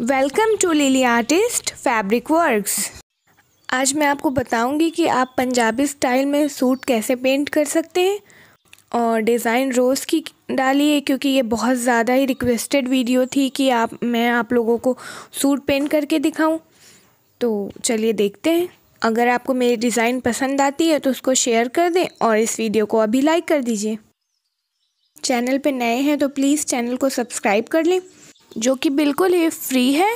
welcome to Lily artist fabric works आज मैं आपको बताऊंगी कि आप पंजाबी स्टाइल में सूट कैसे पेंट कर सकते हैं और डिज़ाइन रोज़ की डालिए क्योंकि ये बहुत ज़्यादा ही रिक्वेस्टेड वीडियो थी कि आप मैं आप लोगों को सूट पेंट करके दिखाऊं तो चलिए देखते हैं अगर आपको मेरी डिज़ाइन पसंद आती है तो उसको शेयर कर दें और इस वीडियो को अभी लाइक कर दीजिए चैनल पर नए हैं तो प्लीज़ चैनल को सब्सक्राइब कर लें जो कि बिल्कुल ही फ्री है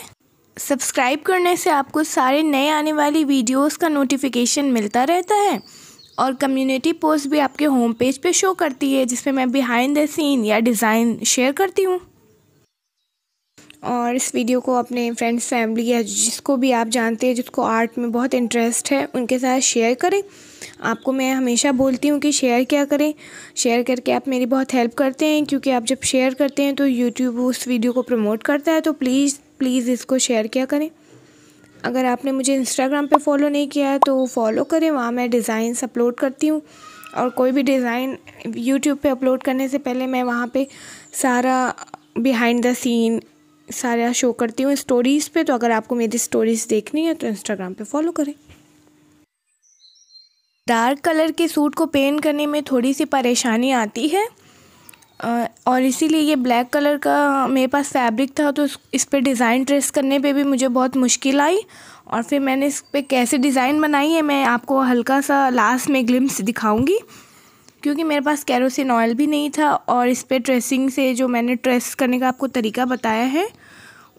सब्सक्राइब करने से आपको सारे नए आने वाली वीडियोस का नोटिफिकेशन मिलता रहता है और कम्युनिटी पोस्ट भी आपके होम पेज पे शो करती है जिसमें मैं बिहाइंड द सीन या डिज़ाइन शेयर करती हूँ और इस वीडियो को अपने फ्रेंड्स फैमिली या जिसको भी आप जानते हैं जिसको आर्ट में बहुत इंटरेस्ट है उनके साथ शेयर करें आपको मैं हमेशा बोलती हूँ कि शेयर क्या करें शेयर करके आप मेरी बहुत हेल्प करते हैं क्योंकि आप जब शेयर करते हैं तो यूट्यूब उस वीडियो को प्रमोट करता है तो प्लीज़ प्लीज़ इसको शेयर क्या करें अगर आपने मुझे इंस्टाग्राम पर फॉलो नहीं किया है तो फॉलो करें वहाँ मैं डिज़ाइंस अपलोड करती हूँ और कोई भी डिज़ाइन यूट्यूब पर अपलोड करने से पहले मैं वहाँ पर सारा बिहाइंड द सीन सारा शो करती हूँ स्टोरीज़ पे तो अगर आपको मेरी स्टोरीज़ देखनी है तो इंस्टाग्राम पे फॉलो करें डार्क कलर के सूट को पेंट करने में थोड़ी सी परेशानी आती है और इसीलिए ये ब्लैक कलर का मेरे पास फैब्रिक था तो इस पर डिज़ाइन ट्रेस करने पे भी मुझे बहुत मुश्किल आई और फिर मैंने इस पर कैसे डिज़ाइन बनाई है मैं आपको हल्का सा लास्ट में ग्लिम्स दिखाऊंगी क्योंकि मेरे पास कैरोसिन ऑयल भी नहीं था और इस पर ट्रेसिंग से जो मैंने ट्रेस करने का आपको तरीका बताया है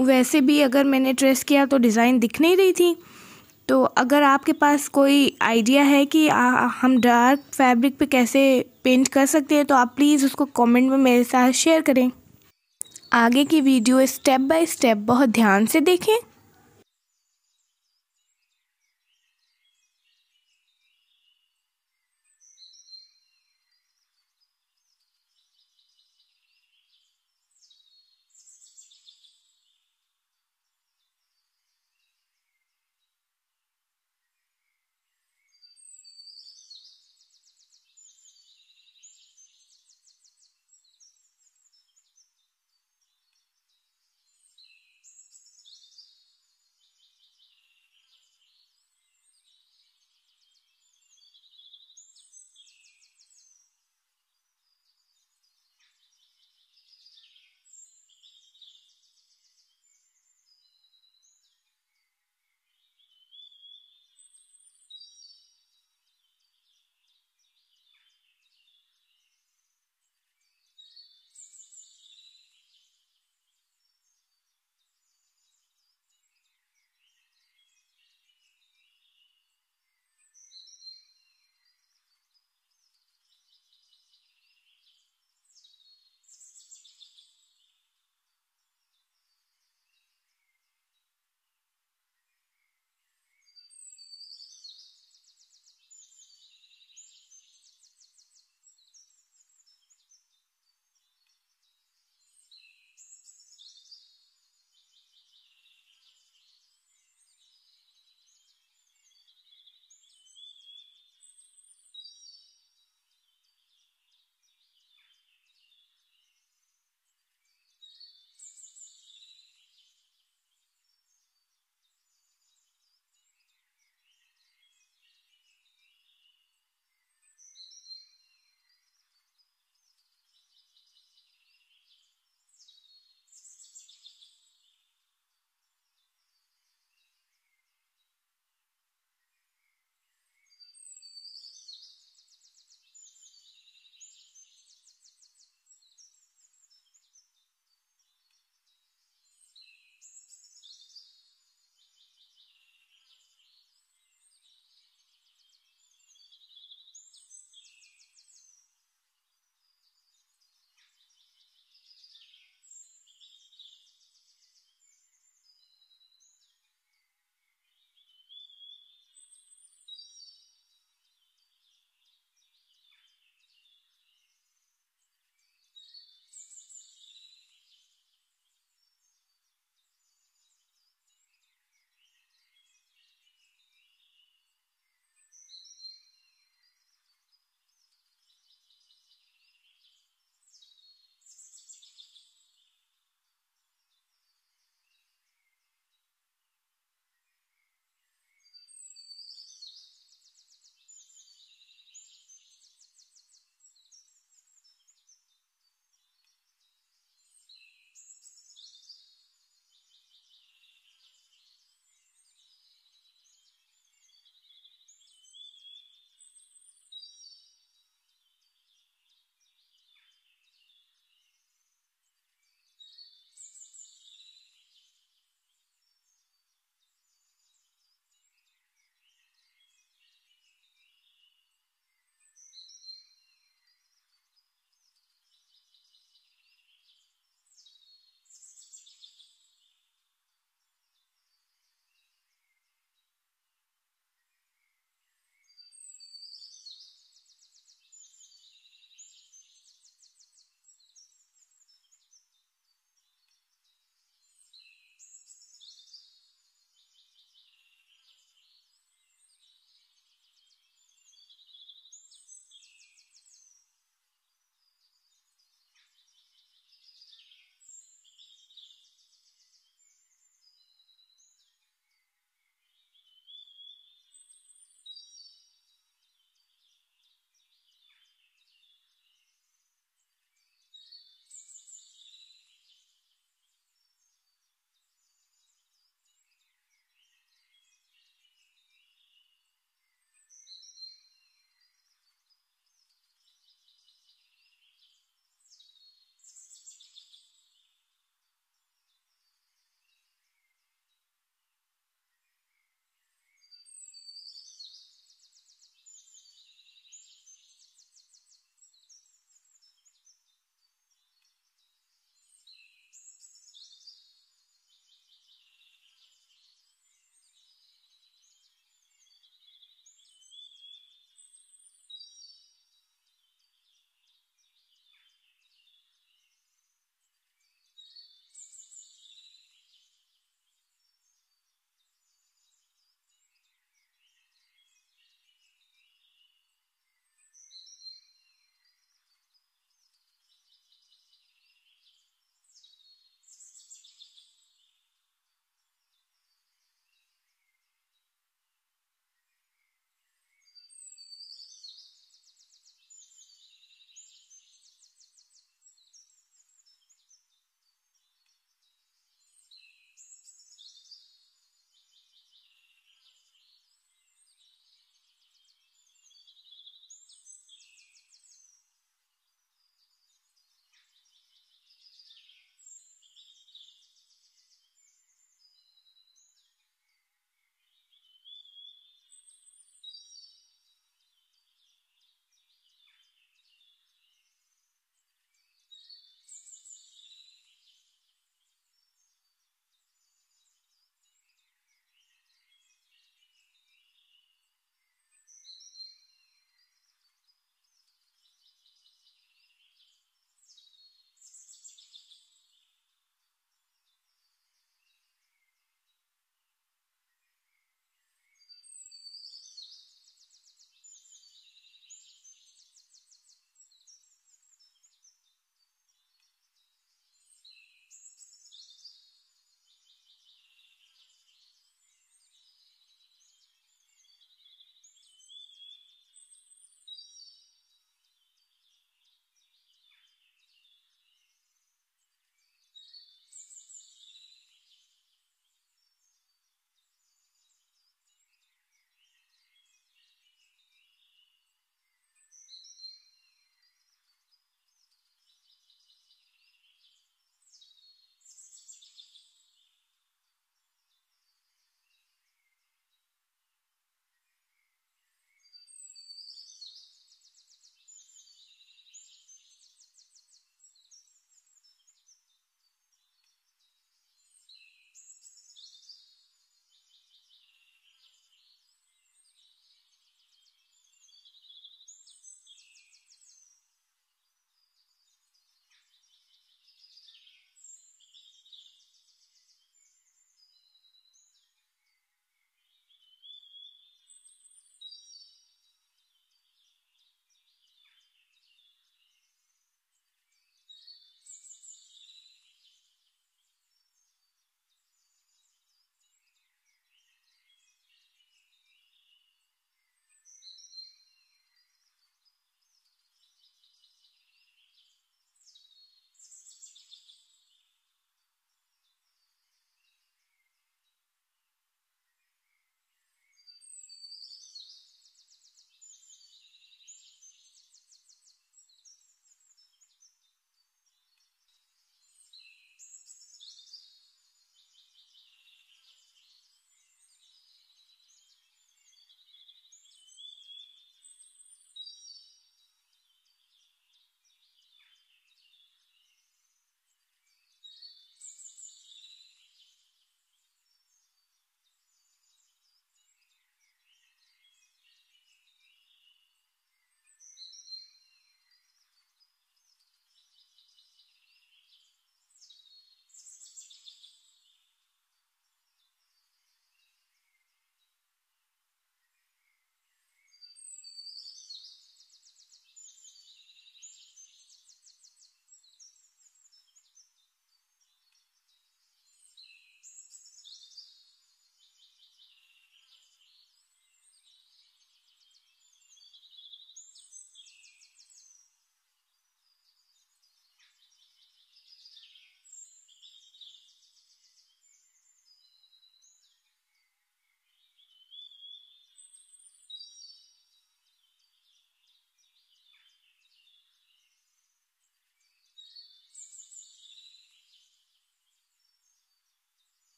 वैसे भी अगर मैंने ट्रेस किया तो डिज़ाइन दिख नहीं रही थी तो अगर आपके पास कोई आइडिया है कि आ, हम डार्क फैब्रिक पे कैसे पेंट कर सकते हैं तो आप प्लीज़ उसको कमेंट में मेरे साथ शेयर करें आगे की वीडियो स्टेप बाय स्टेप बहुत ध्यान से देखें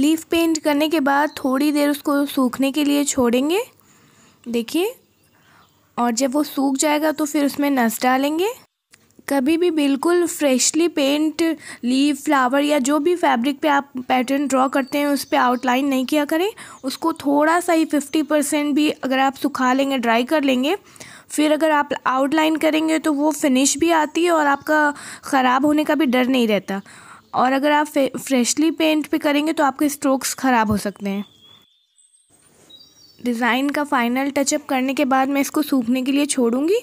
लीफ पेंट करने के बाद थोड़ी देर उसको सूखने के लिए छोड़ेंगे देखिए और जब वो सूख जाएगा तो फिर उसमें नस डालेंगे कभी भी बिल्कुल फ्रेशली पेंट लीव फ्लावर या जो भी फैब्रिक पे आप पैटर्न ड्रॉ करते हैं उस पर आउटलाइन नहीं किया करें उसको थोड़ा सा ही फिफ्टी परसेंट भी अगर आप सुखा लेंगे ड्राई कर लेंगे फिर अगर आप आउटलाइन करेंगे तो वो फिनिश भी आती है और आपका ख़राब होने का भी डर नहीं रहता और अगर आप फ्रेशली पेंट पे करेंगे तो आपके स्ट्रोक्स ख़राब हो सकते हैं डिज़ाइन का फाइनल टचअप करने के बाद मैं इसको सूखने के लिए छोड़ूंगी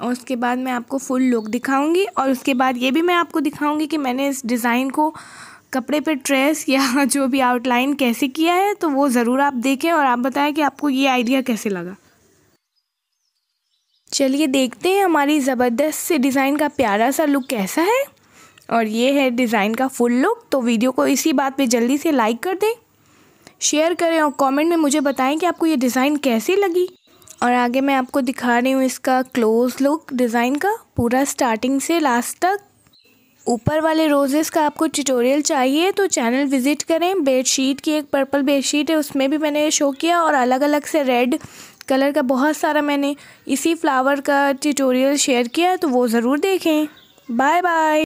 और उसके बाद मैं आपको फुल लुक दिखाऊंगी और उसके बाद ये भी मैं आपको दिखाऊंगी कि मैंने इस डिज़ाइन को कपड़े पे ट्रेस या जो भी आउटलाइन कैसे किया है तो वो ज़रूर आप देखें और आप बताएं कि आपको ये आइडिया कैसे लगा चलिए देखते हैं हमारी ज़बरदस्त से डिज़ाइन का प्यारा सा लुक कैसा है और ये है डिज़ाइन का फुल लुक तो वीडियो को इसी बात पे जल्दी से लाइक कर दें शेयर करें और कमेंट में मुझे बताएं कि आपको ये डिज़ाइन कैसी लगी और आगे मैं आपको दिखा रही हूँ इसका क्लोज लुक डिज़ाइन का पूरा स्टार्टिंग से लास्ट तक ऊपर वाले रोज़ेस का आपको ट्यूटोरियल चाहिए तो चैनल विज़िट करें बेडशीट की एक पर्पल बेडशीट है उसमें भी मैंने शो किया और अलग अलग से रेड कलर का बहुत सारा मैंने इसी फ्लावर का ट्यूटोरियल शेयर किया तो वो ज़रूर देखें बाय बाय